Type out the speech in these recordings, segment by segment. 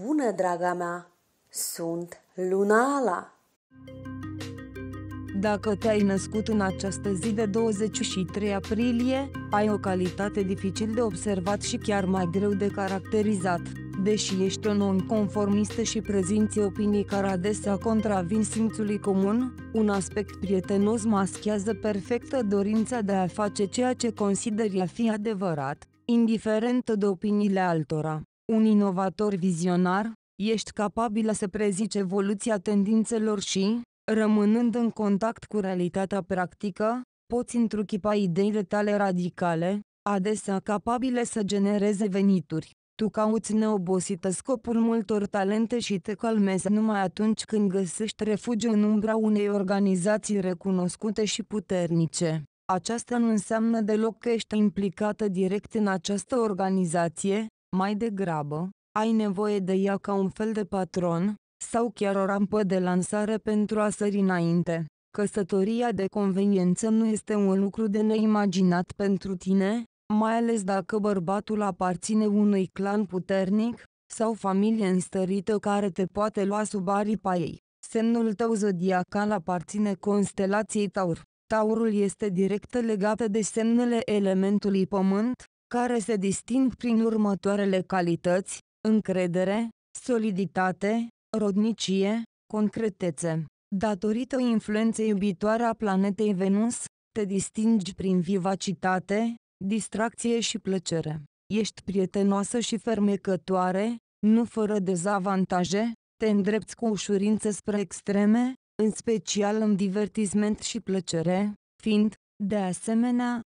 Bună, draga mea! Sunt Lunala! Dacă te-ai născut în această zi de 23 aprilie, ai o calitate dificil de observat și chiar mai greu de caracterizat, deși ești om conformist și prezinți opinii care adesea contravin simțului comun, un aspect prietenos maschează perfectă dorința de a face ceea ce consideri a fi adevărat, indiferent de opiniile altora un inovator vizionar, ești capabilă să prezici evoluția tendințelor și, rămânând în contact cu realitatea practică, poți întruchipa ideile tale radicale, adesea capabile să genereze venituri. Tu cauți neobosită scopul multor talente și te calmezi numai atunci când găsești refugiu în umbra unei organizații recunoscute și puternice. Aceasta nu înseamnă deloc că ești implicată direct în această organizație, mai degrabă, ai nevoie de ea ca un fel de patron, sau chiar o rampă de lansare pentru a sări înainte. Căsătoria de conveniență nu este un lucru de neimaginat pentru tine, mai ales dacă bărbatul aparține unui clan puternic, sau familie înstărită care te poate lua sub aripa ei. Semnul tău zodiacal aparține constelației Taur. Taurul este direct legat de semnele elementului pământ, care se disting prin următoarele calități, încredere, soliditate, rodnicie, concretețe. Datorită influenței iubitoare a planetei Venus, te distingi prin vivacitate, distracție și plăcere. Ești prietenoasă și fermecătoare, nu fără dezavantaje, te îndrepți cu ușurință spre extreme, în special în divertisment și plăcere, fiind, de asemenea,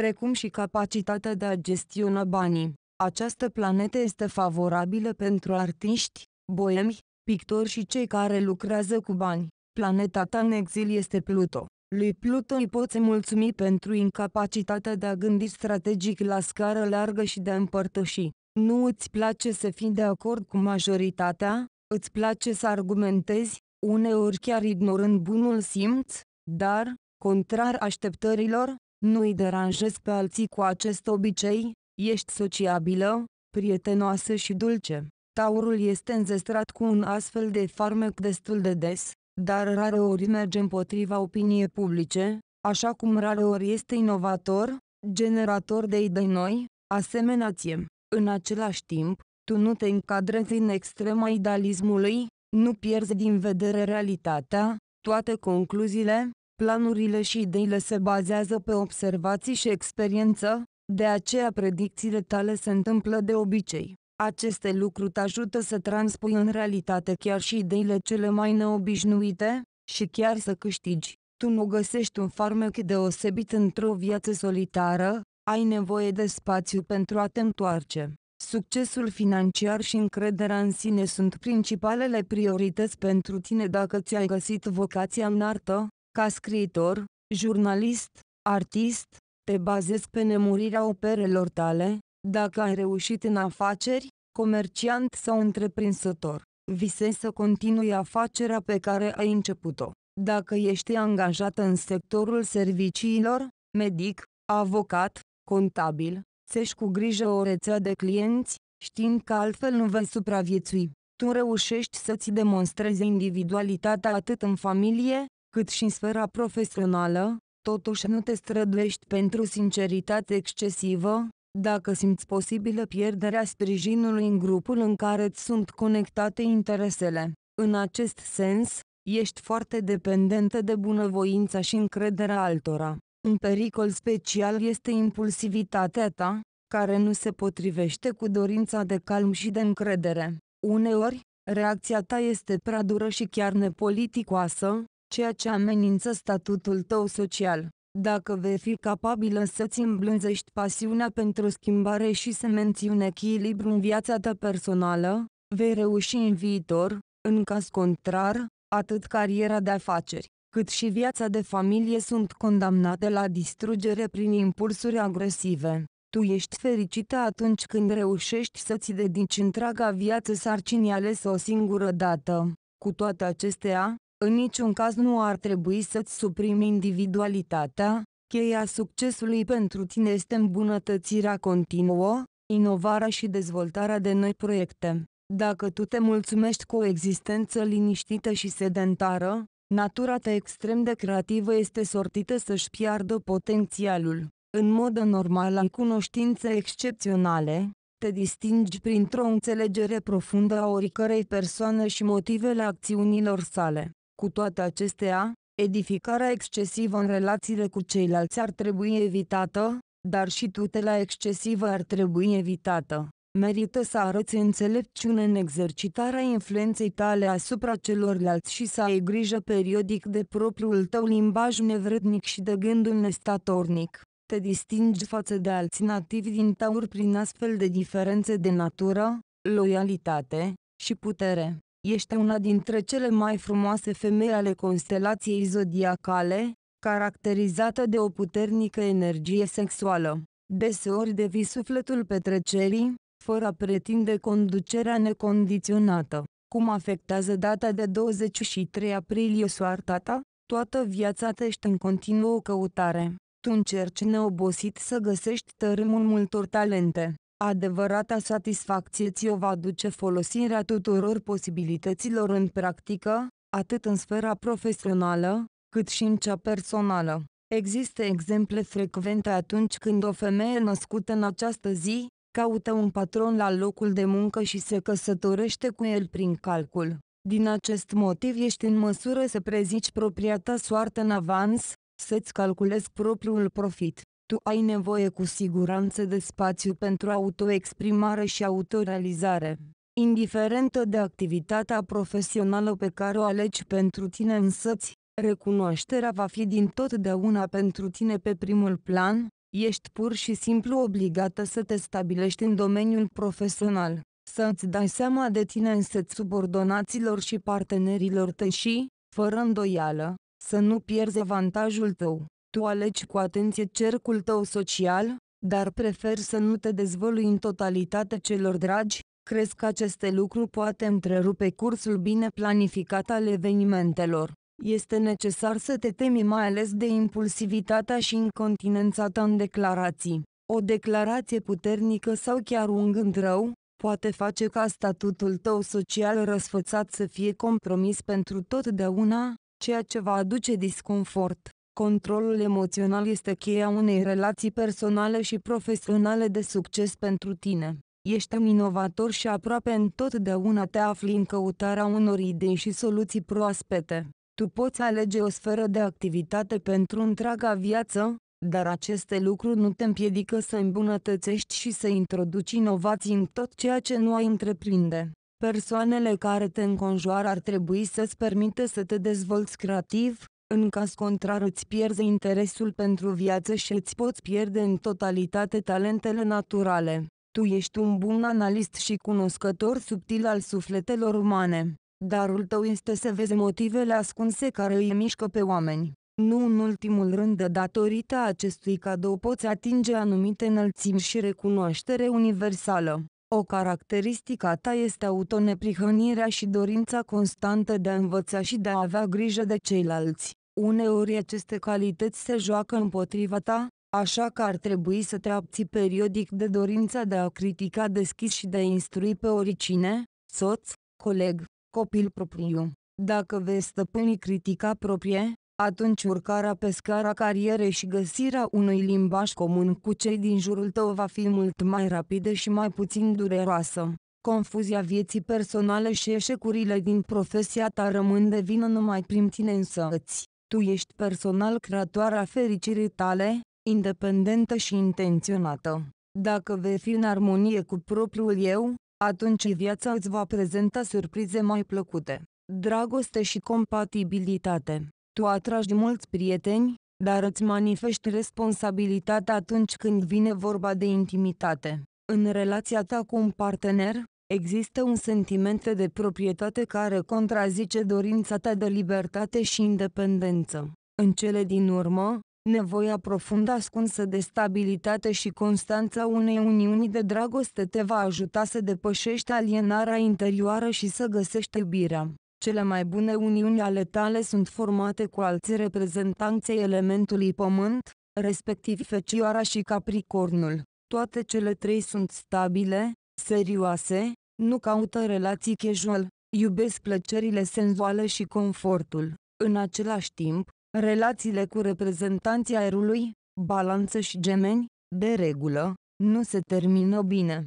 precum și capacitatea de a gestiona banii. Această planetă este favorabilă pentru artiști, boemi, pictori și cei care lucrează cu bani. Planeta ta în exil este Pluto. Lui Pluto îi poți mulțumi pentru incapacitatea de a gândi strategic la scară largă și de a împărtăși. Nu îți place să fii de acord cu majoritatea, îți place să argumentezi, uneori chiar ignorând bunul simț, dar, contrar așteptărilor, nu-i deranjezi pe alții cu acest obicei, ești sociabilă, prietenoasă și dulce. Taurul este înzestrat cu un astfel de farmec destul de des, dar rare ori merge împotriva opiniei publice, așa cum rare ori este inovator, generator de idei noi, asemenea ție. În același timp, tu nu te încadrezi în extrema idealismului, nu pierzi din vedere realitatea, toate concluziile, Planurile și ideile se bazează pe observații și experiență, de aceea predicțiile tale se întâmplă de obicei. Aceste lucruri te ajută să transpui în realitate chiar și ideile cele mai neobișnuite, și chiar să câștigi. Tu nu găsești un farmec deosebit într-o viață solitară, ai nevoie de spațiu pentru a te întoarce. Succesul financiar și încrederea în sine sunt principalele priorități pentru tine dacă ți-ai găsit vocația în artă, ca scriitor, jurnalist, artist, te bazezi pe nemurirea operelor tale, dacă ai reușit în afaceri, comerciant sau întreprinzător. Visezi să continui afacerea pe care ai început-o. Dacă ești angajat în sectorul serviciilor, medic, avocat, contabil, țești cu grijă o rețea de clienți, știind că altfel nu vei supraviețui. Tu reușești să-ți demonstrezi individualitatea atât în familie, cât și în sfera profesională, totuși nu te străduiești pentru sinceritate excesivă, dacă simți posibilă pierderea sprijinului în grupul în care îți sunt conectate interesele. În acest sens, ești foarte dependentă de bunăvoința și încrederea altora. Un pericol special este impulsivitatea ta, care nu se potrivește cu dorința de calm și de încredere. Uneori, reacția ta este prea dură și chiar nepoliticoasă, ceea ce amenință statutul tău social. Dacă vei fi capabilă să-ți îmblânzești pasiunea pentru schimbare și să menții echilibru în viața ta personală, vei reuși în viitor, în caz contrar, atât cariera de afaceri, cât și viața de familie sunt condamnate la distrugere prin impulsuri agresive. Tu ești fericită atunci când reușești să-ți dedici întreaga viață sarcinii ales o singură dată. Cu toate acestea, în niciun caz nu ar trebui să-ți suprimi individualitatea, cheia succesului pentru tine este îmbunătățirea continuă, inovarea și dezvoltarea de noi proiecte. Dacă tu te mulțumești cu o existență liniștită și sedentară, natura ta extrem de creativă este sortită să-și piardă potențialul. În mod normal ai cunoștințe excepționale, te distingi printr-o înțelegere profundă a oricărei persoane și motivele acțiunilor sale. Cu toate acestea, edificarea excesivă în relațiile cu ceilalți ar trebui evitată, dar și tutela excesivă ar trebui evitată. Merită să arăți înțelepciune în exercitarea influenței tale asupra celorlalți și să ai grijă periodic de propriul tău limbaj nevrednic și de gândul nestatornic. Te distingi față de alți nativi din taur prin astfel de diferențe de natură, loialitate și putere. Ești una dintre cele mai frumoase femei ale constelației zodiacale, caracterizată de o puternică energie sexuală. Deseori devii sufletul petrecerii, fără a pretinde conducerea necondiționată. Cum afectează data de 23 aprilie soarta ta? Toată viața te ești în continuă căutare. Tu încerci neobosit să găsești tărâmul multor talente. Adevărata satisfacție ți-o va duce folosirea tuturor posibilităților în practică, atât în sfera profesională, cât și în cea personală. Există exemple frecvente atunci când o femeie născută în această zi caută un patron la locul de muncă și se căsătorește cu el prin calcul. Din acest motiv ești în măsură să prezici propria ta soartă în avans, să-ți calculezi propriul profit tu ai nevoie cu siguranță de spațiu pentru autoexprimare și autorealizare. Indiferentă de activitatea profesională pe care o alegi pentru tine însăți, recunoașterea va fi din totdeauna pentru tine pe primul plan, ești pur și simplu obligată să te stabilești în domeniul profesional, să îți dai seama de tine însăți subordonaților și partenerilor tăi și, fără îndoială, să nu pierzi avantajul tău tu alegi cu atenție cercul tău social, dar preferi să nu te dezvălui în totalitate celor dragi, crezi că aceste lucruri poate întrerupe cursul bine planificat al evenimentelor. Este necesar să te temi mai ales de impulsivitatea și incontinența ta în declarații. O declarație puternică sau chiar un gând rău, poate face ca statutul tău social răsfățat să fie compromis pentru totdeauna, ceea ce va aduce disconfort. Controlul emoțional este cheia unei relații personale și profesionale de succes pentru tine. Ești un inovator și aproape întotdeauna te afli în căutarea unor idei și soluții proaspete. Tu poți alege o sferă de activitate pentru întreaga viață, dar aceste lucruri nu te împiedică să îmbunătățești și să introduci inovații în tot ceea ce nu ai întreprinde. Persoanele care te înconjoară ar trebui să-ți permită să te dezvolți creativ, în caz contrar îți pierzi interesul pentru viață și îți poți pierde în totalitate talentele naturale. Tu ești un bun analist și cunoscător subtil al sufletelor umane. Darul tău este să vezi motivele ascunse care îi mișcă pe oameni. Nu în ultimul rând, datorită acestui cadou poți atinge anumite înălțimi și recunoaștere universală. O caracteristică a ta este autoneprihănirea și dorința constantă de a învăța și de a avea grijă de ceilalți. Uneori aceste calități se joacă împotriva ta, așa că ar trebui să te abții periodic de dorința de a critica deschis și de a instrui pe oricine, soț, coleg, copil propriu. Dacă vei stăpâni critica proprie, atunci urcarea pe scara carierei și găsirea unui limbaj comun cu cei din jurul tău va fi mult mai rapidă și mai puțin dureroasă. Confuzia vieții personale și eșecurile din profesia ta rămân de vină numai prin tine însăți. Tu ești personal creatoarea fericirii tale, independentă și intenționată. Dacă vei fi în armonie cu propriul eu, atunci viața îți va prezenta surprize mai plăcute. Dragoste și compatibilitate tu atragi mulți prieteni, dar îți manifesti responsabilitatea atunci când vine vorba de intimitate. În relația ta cu un partener, există un sentiment de proprietate care contrazice dorința ta de libertate și independență. În cele din urmă, nevoia profundă ascunsă de stabilitate și constanța unei uniuni de dragoste te va ajuta să depășești alienarea interioară și să găsești iubirea. Cele mai bune uniuni ale tale sunt formate cu alți reprezentanți elementului pământ, respectiv fecioara și capricornul. Toate cele trei sunt stabile, serioase, nu caută relații casual, iubesc plăcerile senzuale și confortul. În același timp, relațiile cu reprezentanții aerului, balanță și gemeni, de regulă, nu se termină bine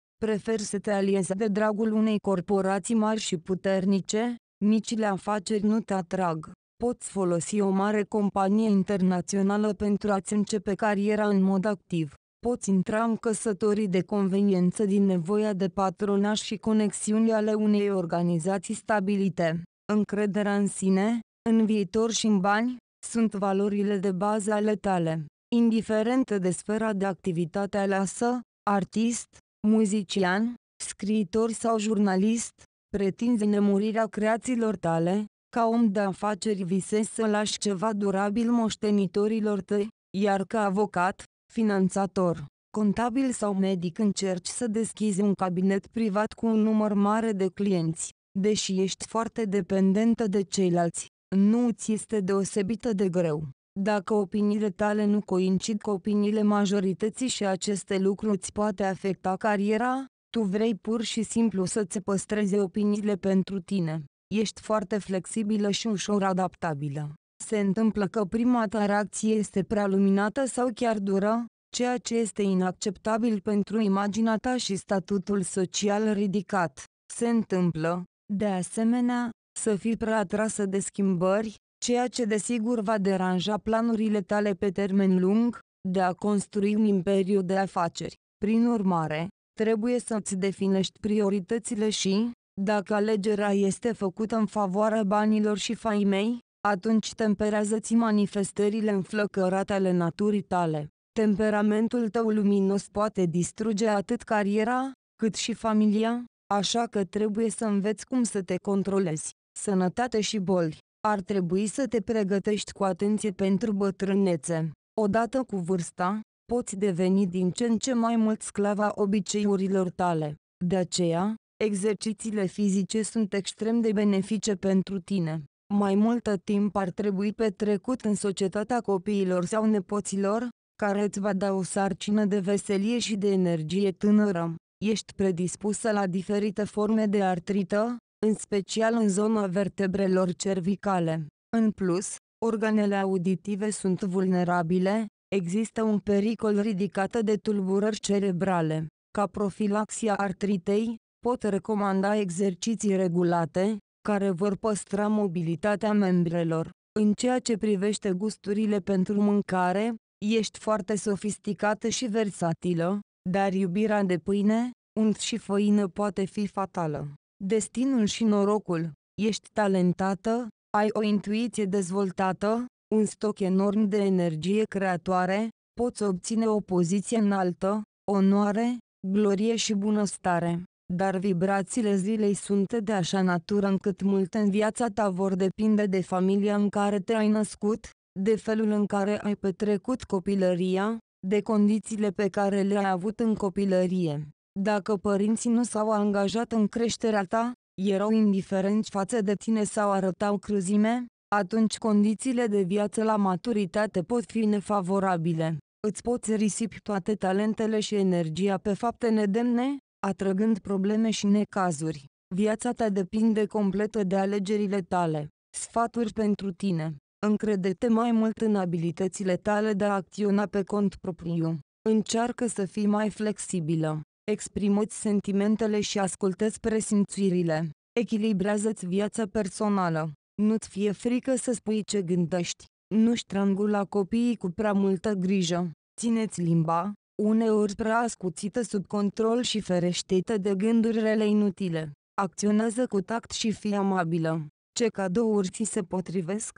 prefer să te aliezi de dragul unei corporații mari și puternice, micile afaceri nu te atrag. Poți folosi o mare companie internațională pentru a-ți începe cariera în mod activ. Poți intra în căsătorii de conveniență din nevoia de patronaj și conexiuni ale unei organizații stabilite. Încrederea în sine, în viitor și în bani, sunt valorile de bază ale tale. Indiferent de sfera de activitate aleasă, artist, muzician, scriitor sau jurnalist, pretinzi nemurirea creațiilor tale, ca om de afaceri visezi să lași ceva durabil moștenitorilor tăi, iar ca avocat, finanțator, contabil sau medic încerci să deschizi un cabinet privat cu un număr mare de clienți, deși ești foarte dependentă de ceilalți, nu ți este deosebită de greu. Dacă opiniile tale nu coincid cu opiniile majorității și aceste lucruri îți poate afecta cariera, tu vrei pur și simplu să-ți păstrezi opiniile pentru tine. Ești foarte flexibilă și ușor adaptabilă. Se întâmplă că prima ta reacție este prea luminată sau chiar dură, ceea ce este inacceptabil pentru imaginea ta și statutul social ridicat. Se întâmplă, de asemenea, să fii prea atrasă de schimbări, ceea ce desigur va deranja planurile tale pe termen lung, de a construi un imperiu de afaceri. Prin urmare, trebuie să-ți definești prioritățile și, dacă alegerea este făcută în favoarea banilor și faimei, atunci temperează-ți manifestările înflăcărate ale naturii tale. Temperamentul tău luminos poate distruge atât cariera, cât și familia, așa că trebuie să înveți cum să te controlezi. Sănătate și boli ar trebui să te pregătești cu atenție pentru bătrânețe. Odată cu vârsta, poți deveni din ce în ce mai mult sclava obiceiurilor tale. De aceea, exercițiile fizice sunt extrem de benefice pentru tine. Mai multă timp ar trebui petrecut în societatea copiilor sau nepoților, care îți va da o sarcină de veselie și de energie tânără. Ești predispusă la diferite forme de artrită, în special în zona vertebrelor cervicale. În plus, organele auditive sunt vulnerabile, există un pericol ridicat de tulburări cerebrale. Ca profilaxia artritei, pot recomanda exerciții regulate, care vor păstra mobilitatea membrelor. În ceea ce privește gusturile pentru mâncare, ești foarte sofisticată și versatilă, dar iubirea de pâine, unt și făină poate fi fatală destinul și norocul. Ești talentată, ai o intuiție dezvoltată, un stoc enorm de energie creatoare, poți obține o poziție înaltă, onoare, glorie și bunăstare. Dar vibrațiile zilei sunt de așa natură încât multe în viața ta vor depinde de familia în care te-ai născut, de felul în care ai petrecut copilăria, de condițiile pe care le-ai avut în copilărie. Dacă părinții nu s-au angajat în creșterea ta, erau indiferenți față de tine sau arătau cruzime, atunci condițiile de viață la maturitate pot fi nefavorabile. Îți poți risipi toate talentele și energia pe fapte nedemne, atrăgând probleme și necazuri. Viața ta depinde completă de alegerile tale. Sfaturi pentru tine. Încrede-te mai mult în abilitățile tale de a acționa pe cont propriu. Încearcă să fii mai flexibilă exprimă-ți sentimentele și ascultă-ți presimțuirile. Echilibrează-ți viața personală. Nu-ți fie frică să spui ce gândești. Nu strangula copiii cu prea multă grijă. Țineți limba, uneori prea ascuțită sub control și ferește de gândurile inutile. Acționează cu tact și fii amabilă. Ce cadouri ți se potrivesc,